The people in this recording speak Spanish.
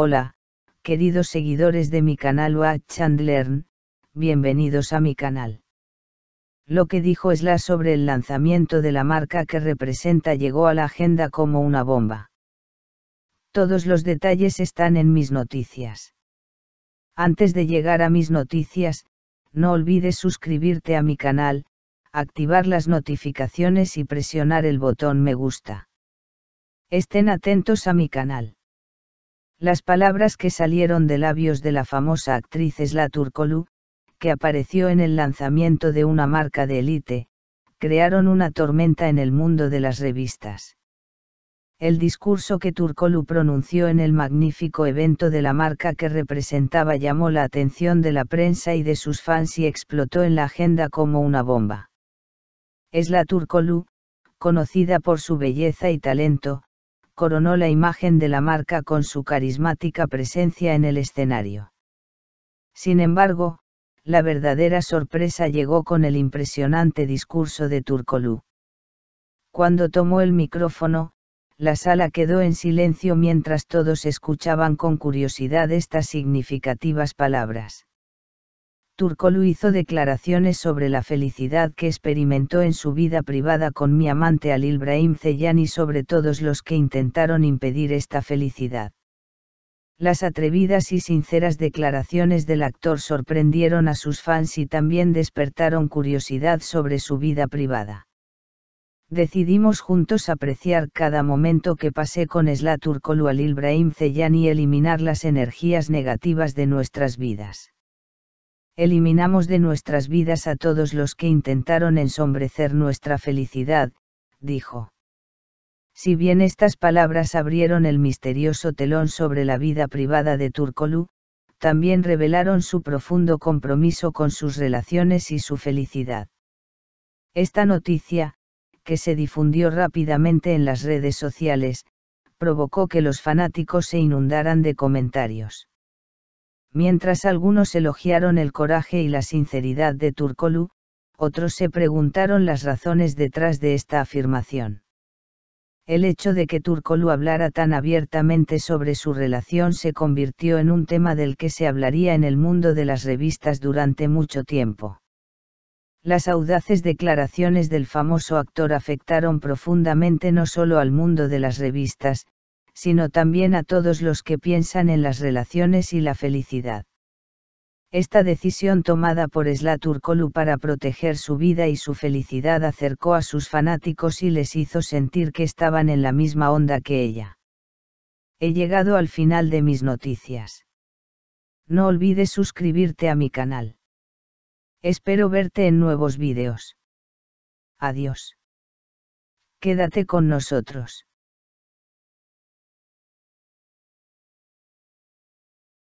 Hola, queridos seguidores de mi canal Watch and bienvenidos a mi canal. Lo que dijo la sobre el lanzamiento de la marca que representa llegó a la agenda como una bomba. Todos los detalles están en mis noticias. Antes de llegar a mis noticias, no olvides suscribirte a mi canal, activar las notificaciones y presionar el botón me gusta. Estén atentos a mi canal. Las palabras que salieron de labios de la famosa actriz Esla Turkolu, que apareció en el lanzamiento de una marca de élite, crearon una tormenta en el mundo de las revistas. El discurso que Turkolu pronunció en el magnífico evento de la marca que representaba llamó la atención de la prensa y de sus fans y explotó en la agenda como una bomba. Esla Turkolu, conocida por su belleza y talento, coronó la imagen de la marca con su carismática presencia en el escenario. Sin embargo, la verdadera sorpresa llegó con el impresionante discurso de Turcolú. Cuando tomó el micrófono, la sala quedó en silencio mientras todos escuchaban con curiosidad estas significativas palabras. Turcolu hizo declaraciones sobre la felicidad que experimentó en su vida privada con mi amante Al Ibrahim Zeyan y sobre todos los que intentaron impedir esta felicidad. Las atrevidas y sinceras declaraciones del actor sorprendieron a sus fans y también despertaron curiosidad sobre su vida privada. Decidimos juntos apreciar cada momento que pasé con Esla Turcolu Al Ibrahim Zeyan y eliminar las energías negativas de nuestras vidas eliminamos de nuestras vidas a todos los que intentaron ensombrecer nuestra felicidad, dijo. Si bien estas palabras abrieron el misterioso telón sobre la vida privada de Turcolú, también revelaron su profundo compromiso con sus relaciones y su felicidad. Esta noticia, que se difundió rápidamente en las redes sociales, provocó que los fanáticos se inundaran de comentarios. Mientras algunos elogiaron el coraje y la sinceridad de Turcolu, otros se preguntaron las razones detrás de esta afirmación. El hecho de que Turcolu hablara tan abiertamente sobre su relación se convirtió en un tema del que se hablaría en el mundo de las revistas durante mucho tiempo. Las audaces declaraciones del famoso actor afectaron profundamente no solo al mundo de las revistas, sino también a todos los que piensan en las relaciones y la felicidad. Esta decisión tomada por Slaturkolu para proteger su vida y su felicidad acercó a sus fanáticos y les hizo sentir que estaban en la misma onda que ella. He llegado al final de mis noticias. No olvides suscribirte a mi canal. Espero verte en nuevos vídeos. Adiós. Quédate con nosotros.